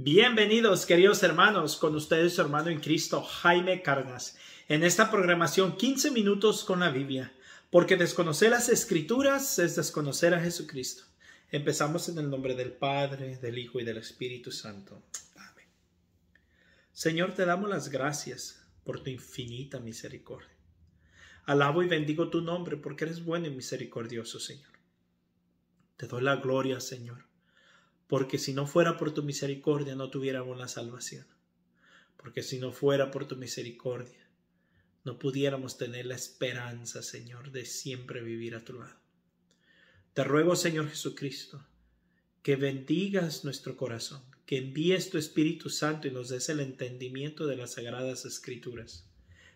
Bienvenidos, queridos hermanos, con ustedes su hermano en Cristo, Jaime Carnas. En esta programación, 15 minutos con la Biblia, porque desconocer las Escrituras es desconocer a Jesucristo. Empezamos en el nombre del Padre, del Hijo y del Espíritu Santo. Amén. Señor, te damos las gracias por tu infinita misericordia. Alabo y bendigo tu nombre porque eres bueno y misericordioso, Señor. Te doy la gloria, Señor porque si no fuera por tu misericordia no tuviéramos la salvación, porque si no fuera por tu misericordia no pudiéramos tener la esperanza, Señor, de siempre vivir a tu lado. Te ruego, Señor Jesucristo, que bendigas nuestro corazón, que envíes tu Espíritu Santo y nos des el entendimiento de las sagradas escrituras,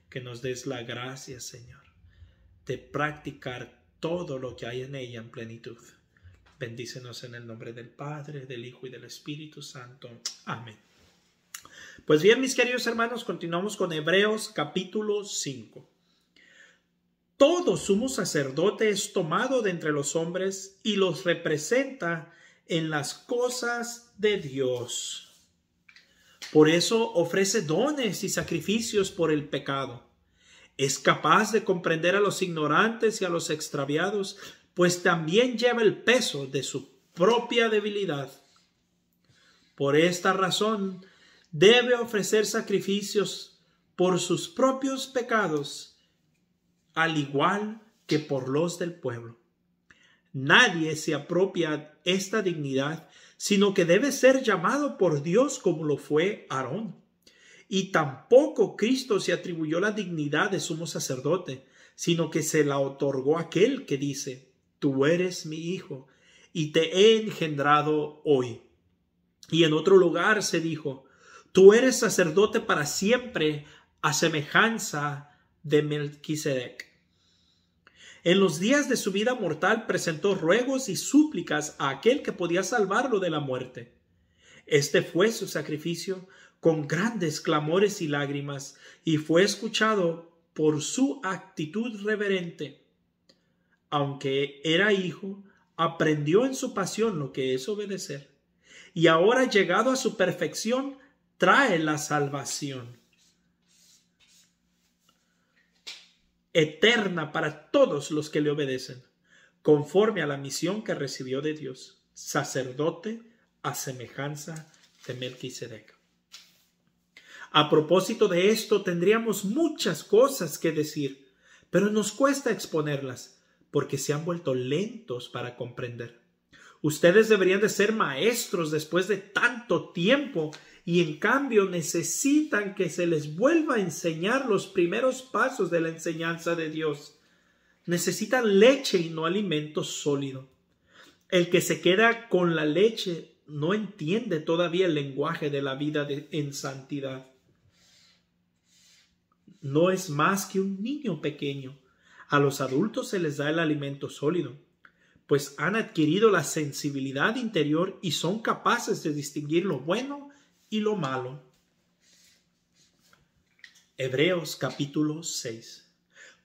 que nos des la gracia, Señor, de practicar todo lo que hay en ella en plenitud. Bendícenos en el nombre del Padre, del Hijo y del Espíritu Santo. Amén. Pues bien, mis queridos hermanos, continuamos con Hebreos capítulo 5. Todo sumo sacerdote es tomado de entre los hombres y los representa en las cosas de Dios. Por eso ofrece dones y sacrificios por el pecado. Es capaz de comprender a los ignorantes y a los extraviados pues también lleva el peso de su propia debilidad. Por esta razón, debe ofrecer sacrificios por sus propios pecados, al igual que por los del pueblo. Nadie se apropia esta dignidad, sino que debe ser llamado por Dios como lo fue Aarón. Y tampoco Cristo se atribuyó la dignidad de sumo sacerdote, sino que se la otorgó aquel que dice, tú eres mi hijo y te he engendrado hoy. Y en otro lugar se dijo, tú eres sacerdote para siempre a semejanza de Melquisedec. En los días de su vida mortal presentó ruegos y súplicas a aquel que podía salvarlo de la muerte. Este fue su sacrificio con grandes clamores y lágrimas, y fue escuchado por su actitud reverente aunque era hijo, aprendió en su pasión lo que es obedecer, y ahora llegado a su perfección, trae la salvación eterna para todos los que le obedecen, conforme a la misión que recibió de Dios, sacerdote a semejanza de Melquisedec. A propósito de esto, tendríamos muchas cosas que decir, pero nos cuesta exponerlas porque se han vuelto lentos para comprender. Ustedes deberían de ser maestros después de tanto tiempo y en cambio necesitan que se les vuelva a enseñar los primeros pasos de la enseñanza de Dios. Necesitan leche y no alimento sólido. El que se queda con la leche no entiende todavía el lenguaje de la vida en santidad. No es más que un niño pequeño a los adultos se les da el alimento sólido, pues han adquirido la sensibilidad interior y son capaces de distinguir lo bueno y lo malo. Hebreos capítulo 6.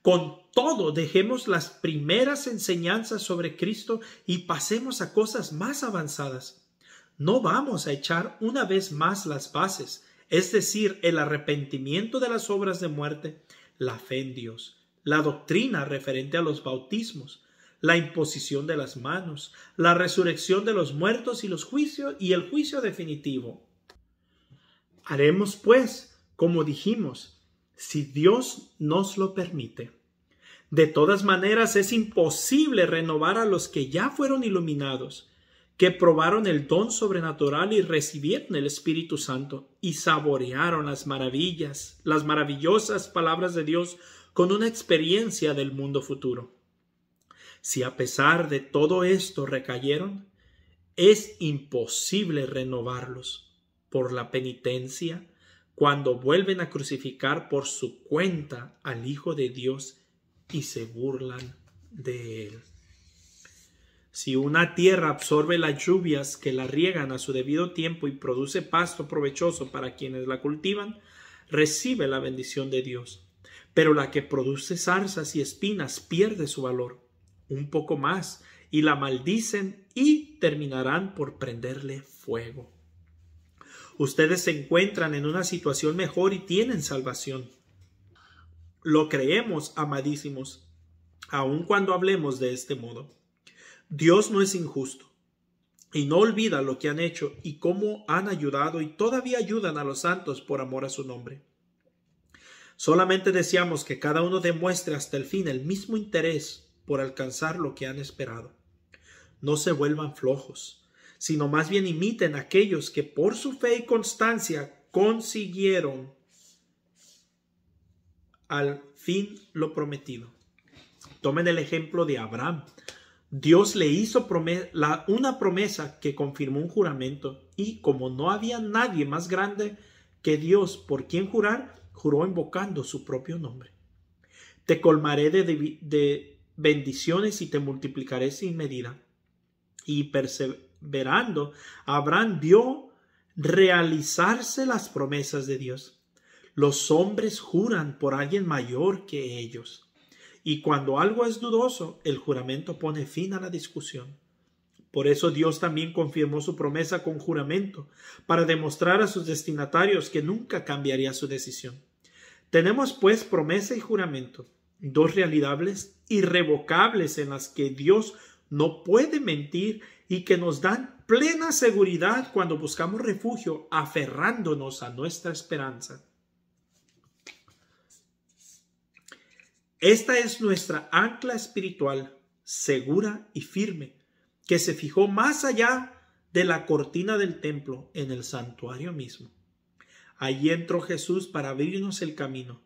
Con todo, dejemos las primeras enseñanzas sobre Cristo y pasemos a cosas más avanzadas. No vamos a echar una vez más las bases, es decir, el arrepentimiento de las obras de muerte, la fe en Dios, la doctrina referente a los bautismos, la imposición de las manos, la resurrección de los muertos y los juicios y el juicio definitivo. Haremos pues, como dijimos, si Dios nos lo permite. De todas maneras, es imposible renovar a los que ya fueron iluminados, que probaron el don sobrenatural y recibieron el Espíritu Santo y saborearon las maravillas, las maravillosas palabras de Dios con una experiencia del mundo futuro. Si a pesar de todo esto recayeron, es imposible renovarlos por la penitencia cuando vuelven a crucificar por su cuenta al Hijo de Dios y se burlan de él. Si una tierra absorbe las lluvias que la riegan a su debido tiempo y produce pasto provechoso para quienes la cultivan, recibe la bendición de Dios. Pero la que produce zarzas y espinas pierde su valor un poco más y la maldicen y terminarán por prenderle fuego. Ustedes se encuentran en una situación mejor y tienen salvación. Lo creemos, amadísimos, aun cuando hablemos de este modo. Dios no es injusto y no olvida lo que han hecho y cómo han ayudado y todavía ayudan a los santos por amor a su nombre. Solamente deseamos que cada uno demuestre hasta el fin el mismo interés por alcanzar lo que han esperado. No se vuelvan flojos, sino más bien imiten aquellos que por su fe y constancia consiguieron al fin lo prometido. Tomen el ejemplo de Abraham. Dios le hizo una promesa que confirmó un juramento y como no había nadie más grande que Dios por quien jurar, juró invocando su propio nombre. Te colmaré de, bendiciones y te multiplicaré sin medida. Y perseverando, Abraham vio realizarse las promesas de Dios. Los hombres juran por alguien mayor que ellos. Y cuando algo es dudoso, el juramento pone fin a la discusión. Por eso Dios también confirmó su promesa con juramento, para demostrar a sus destinatarios que nunca cambiaría su decisión. Tenemos pues promesa y juramento, dos realidades irrevocables en las que Dios no puede mentir y que nos dan plena seguridad cuando buscamos refugio, aferrándonos a nuestra esperanza. Esta es nuestra ancla espiritual, segura y firme, que se fijó más allá de la cortina del templo en el santuario mismo. Allí entró Jesús para abrirnos el camino,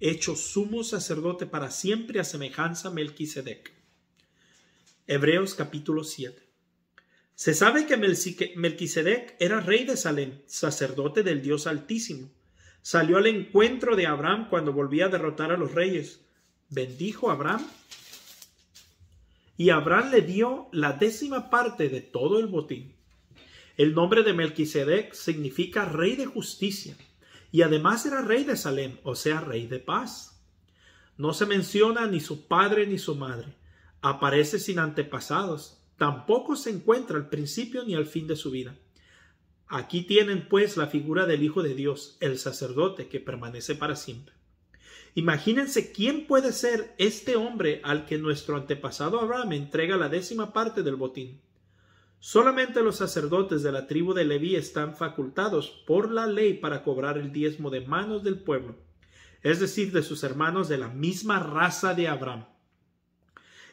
hecho sumo sacerdote para siempre a semejanza de Melquisedec. Hebreos capítulo 7. Se sabe que Melquisedec era rey de Salem, sacerdote del Dios Altísimo. Salió al encuentro de Abraham cuando volvía a derrotar a los reyes. Bendijo a Abraham. Y Abraham le dio la décima parte de todo el botín. El nombre de Melquisedec significa rey de justicia y además era rey de Salem, o sea, rey de paz. No se menciona ni su padre ni su madre. Aparece sin antepasados. Tampoco se encuentra al principio ni al fin de su vida. Aquí tienen pues la figura del Hijo de Dios, el sacerdote que permanece para siempre. Imagínense quién puede ser este hombre al que nuestro antepasado Abraham entrega la décima parte del botín. Solamente los sacerdotes de la tribu de Leví están facultados por la ley para cobrar el diezmo de manos del pueblo, es decir, de sus hermanos de la misma raza de Abraham.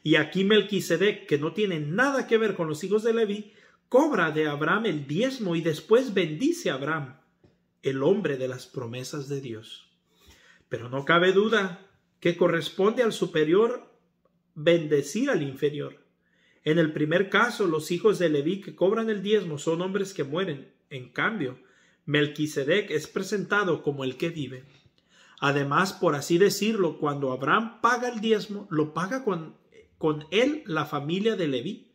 Y aquí Melquisedec, que no tiene nada que ver con los hijos de Leví, cobra de Abraham el diezmo y después bendice a Abraham, el hombre de las promesas de Dios. Pero no cabe duda que corresponde al superior bendecir al inferior en el primer caso, los hijos de Leví que cobran el diezmo son hombres que mueren. En cambio, Melquisedec es presentado como el que vive. Además, por así decirlo, cuando Abraham paga el diezmo, lo paga con, con él la familia de Leví.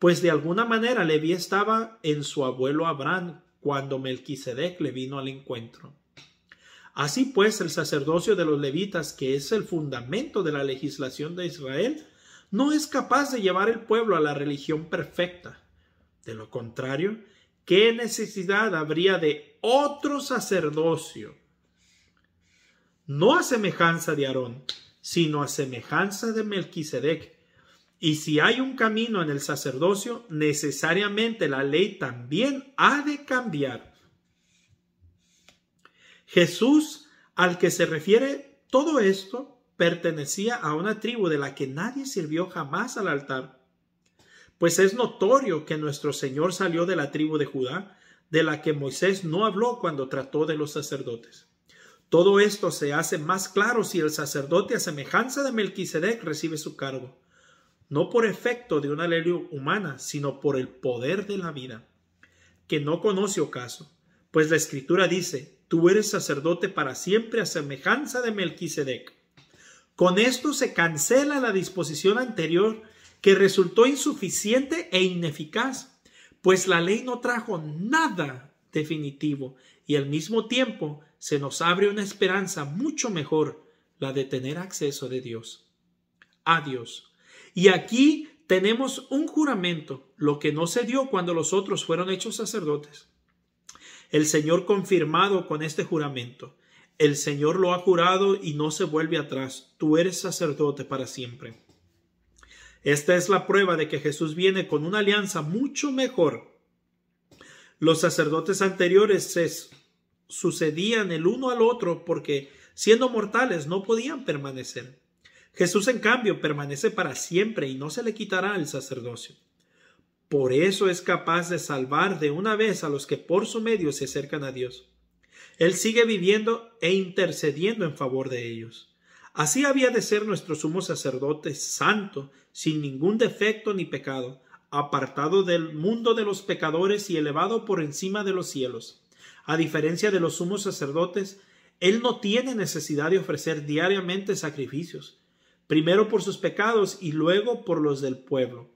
Pues de alguna manera Leví estaba en su abuelo Abraham cuando Melquisedec le vino al encuentro. Así pues, el sacerdocio de los levitas, que es el fundamento de la legislación de Israel, no es capaz de llevar el pueblo a la religión perfecta. De lo contrario, ¿qué necesidad habría de otro sacerdocio? No a semejanza de Aarón, sino a semejanza de Melquisedec. Y si hay un camino en el sacerdocio, necesariamente la ley también ha de cambiar. Jesús, al que se refiere todo esto, pertenecía a una tribu de la que nadie sirvió jamás al altar. Pues es notorio que nuestro Señor salió de la tribu de Judá, de la que Moisés no habló cuando trató de los sacerdotes. Todo esto se hace más claro si el sacerdote a semejanza de Melquisedec recibe su cargo, no por efecto de una ley humana, sino por el poder de la vida, que no conoce ocaso, pues la escritura dice, tú eres sacerdote para siempre a semejanza de Melquisedec. Con esto se cancela la disposición anterior que resultó insuficiente e ineficaz, pues la ley no trajo nada definitivo y al mismo tiempo se nos abre una esperanza mucho mejor, la de tener acceso de Dios. A Dios. Y aquí tenemos un juramento, lo que no se dio cuando los otros fueron hechos sacerdotes. El Señor confirmado con este juramento el Señor lo ha curado y no se vuelve atrás. Tú eres sacerdote para siempre. Esta es la prueba de que Jesús viene con una alianza mucho mejor. Los sacerdotes anteriores se sucedían el uno al otro porque siendo mortales no podían permanecer. Jesús en cambio permanece para siempre y no se le quitará el sacerdocio. Por eso es capaz de salvar de una vez a los que por su medio se acercan a Dios. Él sigue viviendo e intercediendo en favor de ellos. Así había de ser nuestro sumo sacerdote santo, sin ningún defecto ni pecado, apartado del mundo de los pecadores y elevado por encima de los cielos. A diferencia de los sumos sacerdotes, Él no tiene necesidad de ofrecer diariamente sacrificios, primero por sus pecados y luego por los del pueblo.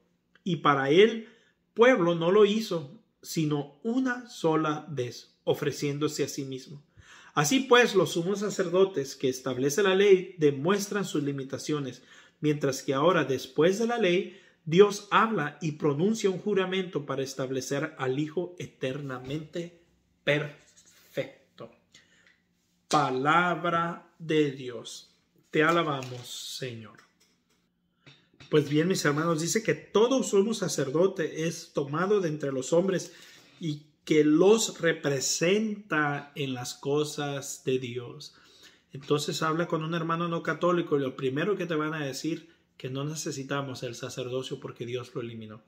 Y para Él, pueblo no lo hizo, sino una sola vez ofreciéndose a sí mismo. Así pues, los sumos sacerdotes que establece la ley demuestran sus limitaciones, mientras que ahora, después de la ley, Dios habla y pronuncia un juramento para establecer al Hijo eternamente perfecto. Palabra de Dios. Te alabamos, Señor. Pues bien, mis hermanos, dice que todo sumo sacerdote es tomado de entre los hombres y que los representa en las cosas de Dios. Entonces habla con un hermano no católico y lo primero que te van a decir que no necesitamos el sacerdocio porque Dios lo eliminó.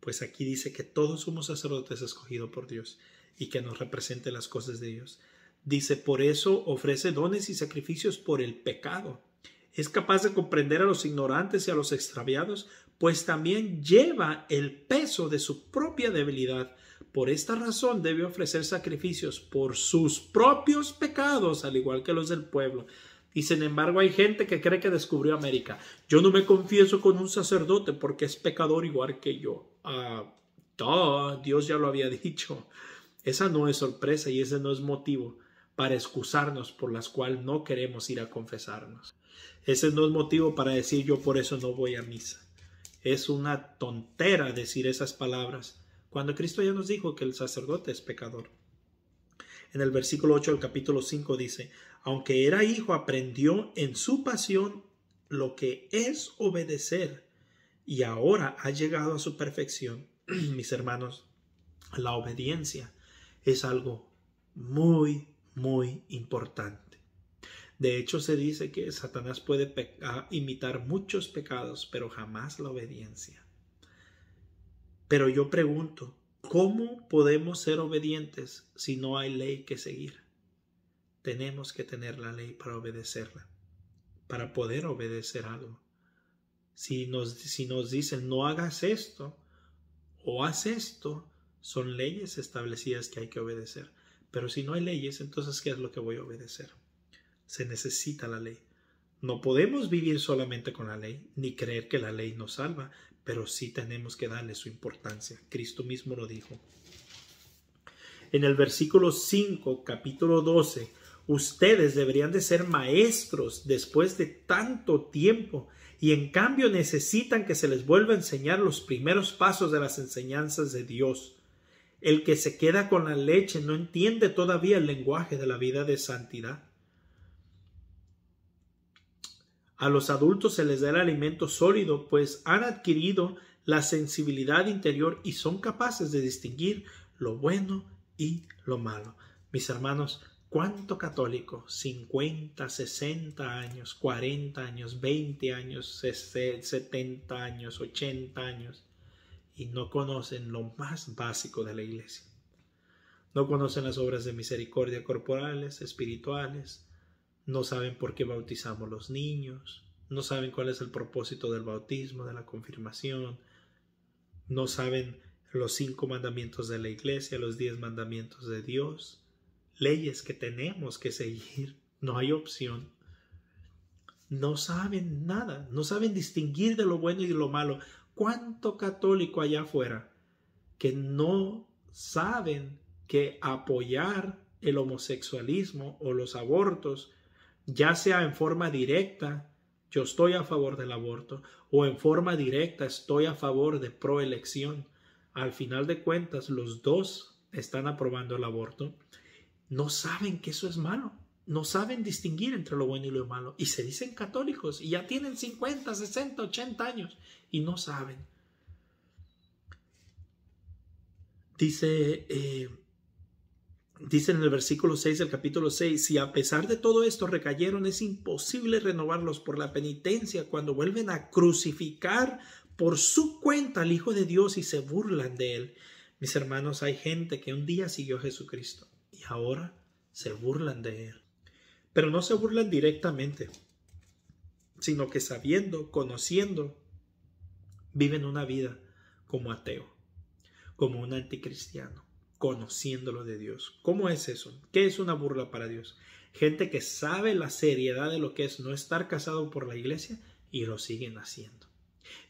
Pues aquí dice que todos somos sacerdotes escogidos por Dios y que nos represente las cosas de Dios. Dice, por eso ofrece dones y sacrificios por el pecado. Es capaz de comprender a los ignorantes y a los extraviados, pues también lleva el peso de su propia debilidad por esta razón debe ofrecer sacrificios por sus propios pecados, al igual que los del pueblo. Y sin embargo hay gente que cree que descubrió América. Yo no me confieso con un sacerdote porque es pecador igual que yo. Ah, Dios ya lo había dicho. Esa no es sorpresa y ese no es motivo para excusarnos por las cuales no queremos ir a confesarnos. Ese no es motivo para decir yo por eso no voy a misa. Es una tontera decir esas palabras cuando Cristo ya nos dijo que el sacerdote es pecador. En el versículo 8 del capítulo 5 dice, aunque era hijo, aprendió en su pasión lo que es obedecer y ahora ha llegado a su perfección. Mis hermanos, la obediencia es algo muy, muy importante. De hecho, se dice que Satanás puede imitar muchos pecados, pero jamás la obediencia. Pero yo pregunto, ¿cómo podemos ser obedientes si no hay ley que seguir? Tenemos que tener la ley para obedecerla, para poder obedecer algo. Si nos, si nos dicen no hagas esto o haz esto, son leyes establecidas que hay que obedecer. Pero si no hay leyes, entonces ¿qué es lo que voy a obedecer? Se necesita la ley. No podemos vivir solamente con la ley, ni creer que la ley nos salva, pero sí tenemos que darle su importancia. Cristo mismo lo dijo. En el versículo 5, capítulo 12, ustedes deberían de ser maestros después de tanto tiempo y en cambio necesitan que se les vuelva a enseñar los primeros pasos de las enseñanzas de Dios. El que se queda con la leche no entiende todavía el lenguaje de la vida de santidad A los adultos se les da el alimento sólido, pues han adquirido la sensibilidad interior y son capaces de distinguir lo bueno y lo malo. Mis hermanos, ¿cuánto católico, 50, 60 años, 40 años, 20 años, 70 años, 80 años, y no conocen lo más básico de la iglesia? No conocen las obras de misericordia corporales, espirituales, no saben por qué bautizamos los niños, no saben cuál es el propósito del bautismo, de la confirmación, no saben los cinco mandamientos de la iglesia, los diez mandamientos de Dios, leyes que tenemos que seguir, no hay opción. No saben nada, no saben distinguir de lo bueno y de lo malo. ¿Cuánto católico allá afuera que no saben que apoyar el homosexualismo o los abortos ya sea en forma directa, yo estoy a favor del aborto, o en forma directa estoy a favor de proelección. Al final de cuentas, los dos están aprobando el aborto. No saben que eso es malo. No saben distinguir entre lo bueno y lo malo. Y se dicen católicos y ya tienen 50, 60, 80 años y no saben. Dice... Eh, Dicen en el versículo 6 del capítulo 6, si a pesar de todo esto recayeron, es imposible renovarlos por la penitencia cuando vuelven a crucificar por su cuenta al Hijo de Dios y se burlan de él. Mis hermanos, hay gente que un día siguió a Jesucristo y ahora se burlan de él. Pero no se burlan directamente, sino que sabiendo, conociendo, viven una vida como ateo, como un anticristiano conociéndolo de Dios. ¿Cómo es eso? ¿Qué es una burla para Dios? Gente que sabe la seriedad de lo que es no estar casado por la iglesia y lo siguen haciendo.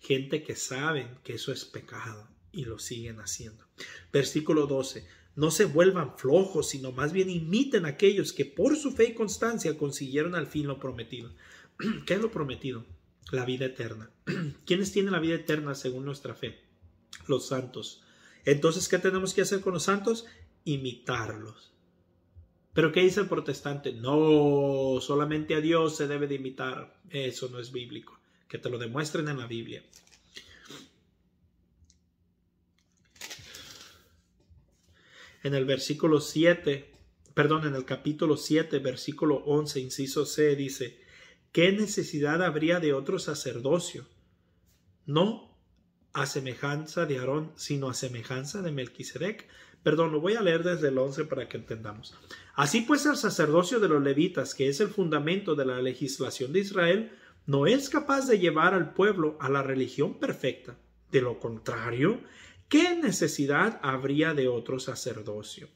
Gente que sabe que eso es pecado y lo siguen haciendo. Versículo 12. No se vuelvan flojos, sino más bien imiten a aquellos que por su fe y constancia consiguieron al fin lo prometido. ¿Qué es lo prometido? La vida eterna. ¿Quiénes tienen la vida eterna según nuestra fe? Los santos entonces, ¿qué tenemos que hacer con los santos? Imitarlos. Pero ¿qué dice el protestante? No, solamente a Dios se debe de imitar. Eso no es bíblico. Que te lo demuestren en la Biblia. En el versículo 7, perdón, en el capítulo 7, versículo 11, inciso C, dice, ¿qué necesidad habría de otro sacerdocio? No a semejanza de Aarón, sino a semejanza de Melquisedec. Perdón, lo voy a leer desde el 11 para que entendamos. Así pues, el sacerdocio de los levitas, que es el fundamento de la legislación de Israel, no es capaz de llevar al pueblo a la religión perfecta. De lo contrario, ¿qué necesidad habría de otro sacerdocio?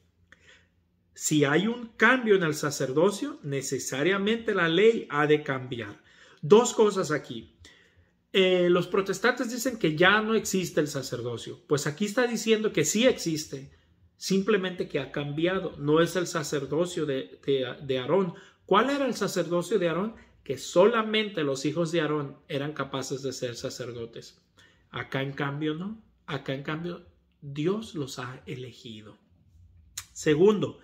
Si hay un cambio en el sacerdocio, necesariamente la ley ha de cambiar. Dos cosas aquí. Eh, los protestantes dicen que ya no existe el sacerdocio. Pues aquí está diciendo que sí existe, simplemente que ha cambiado. No es el sacerdocio de, Aarón. ¿Cuál era el sacerdocio de Aarón? Que solamente los hijos de Aarón eran capaces de ser sacerdotes. Acá en cambio no. Acá en cambio Dios los ha elegido. Segundo,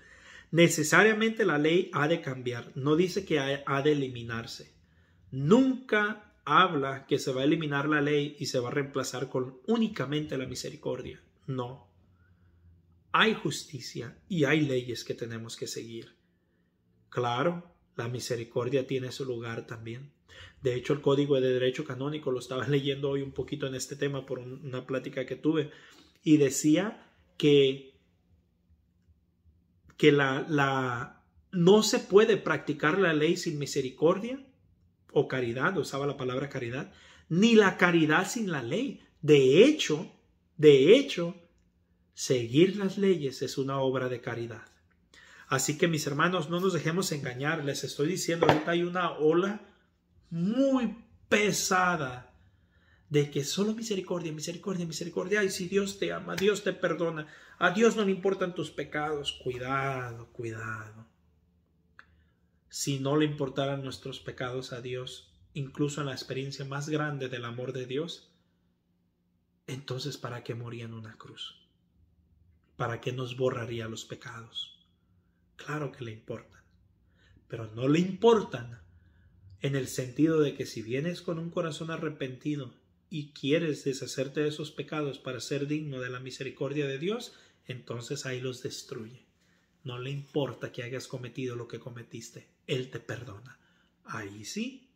necesariamente la ley ha de cambiar. No dice que ha de eliminarse. Nunca habla que se va a eliminar la ley y se va a reemplazar con únicamente la misericordia. No. Hay justicia y hay leyes que tenemos que seguir. Claro, la misericordia tiene su lugar también. De hecho, el Código de Derecho Canónico lo estaba leyendo hoy un poquito en este tema por una plática que tuve y decía que, que la, la, no se puede practicar la ley sin misericordia o caridad, usaba la palabra caridad, ni la caridad sin la ley. De hecho, de hecho, seguir las leyes es una obra de caridad. Así que mis hermanos, no nos dejemos engañar. Les estoy diciendo, ahorita hay una ola muy pesada de que solo misericordia, misericordia, misericordia. Y si Dios te ama, Dios te perdona, a Dios no le importan tus pecados. Cuidado, cuidado si no le importaran nuestros pecados a Dios, incluso en la experiencia más grande del amor de Dios, entonces ¿para qué moría en una cruz? ¿Para qué nos borraría los pecados? Claro que le importan, pero no le importan en el sentido de que si vienes con un corazón arrepentido y quieres deshacerte de esos pecados para ser digno de la misericordia de Dios, entonces ahí los destruye. No le importa que hayas cometido lo que cometiste. Él te perdona. Ahí sí.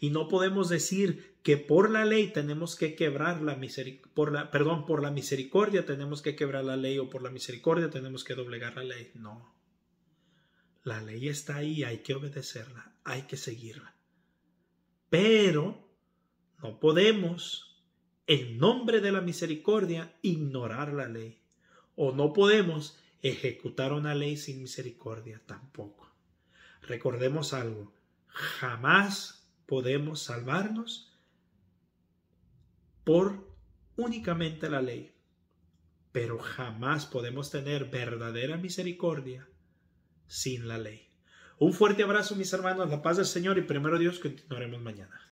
Y no podemos decir que por la ley tenemos que quebrar la misericordia, la, perdón, por la misericordia tenemos que quebrar la ley o por la misericordia tenemos que doblegar la ley. No. La ley está ahí, hay que obedecerla, hay que seguirla. Pero no podemos, en nombre de la misericordia, ignorar la ley. O no podemos, ejecutar una ley sin misericordia tampoco. Recordemos algo, jamás podemos salvarnos por únicamente la ley, pero jamás podemos tener verdadera misericordia sin la ley. Un fuerte abrazo mis hermanos, la paz del Señor y primero Dios continuaremos mañana.